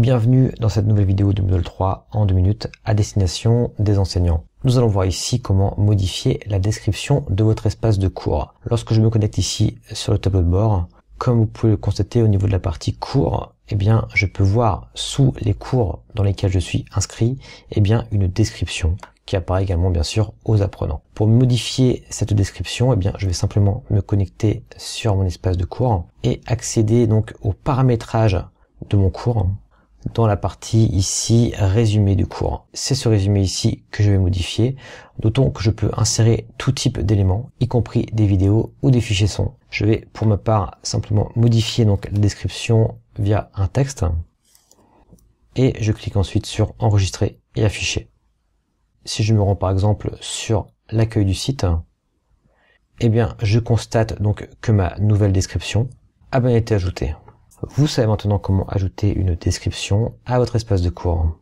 Bienvenue dans cette nouvelle vidéo de Moodle 3 en 2 minutes à destination des enseignants. Nous allons voir ici comment modifier la description de votre espace de cours. Lorsque je me connecte ici sur le tableau de bord, comme vous pouvez le constater au niveau de la partie cours, eh bien, je peux voir sous les cours dans lesquels je suis inscrit, eh bien, une description qui apparaît également bien sûr aux apprenants. Pour modifier cette description, eh bien, je vais simplement me connecter sur mon espace de cours et accéder donc au paramétrage de mon cours dans la partie ici résumé du cours. C'est ce résumé ici que je vais modifier, d'autant que je peux insérer tout type d'éléments, y compris des vidéos ou des fichiers son. Je vais pour ma part simplement modifier donc la description via un texte et je clique ensuite sur enregistrer et afficher. Si je me rends par exemple sur l'accueil du site, eh bien je constate donc que ma nouvelle description a bien été ajoutée. Vous savez maintenant comment ajouter une description à votre espace de cours.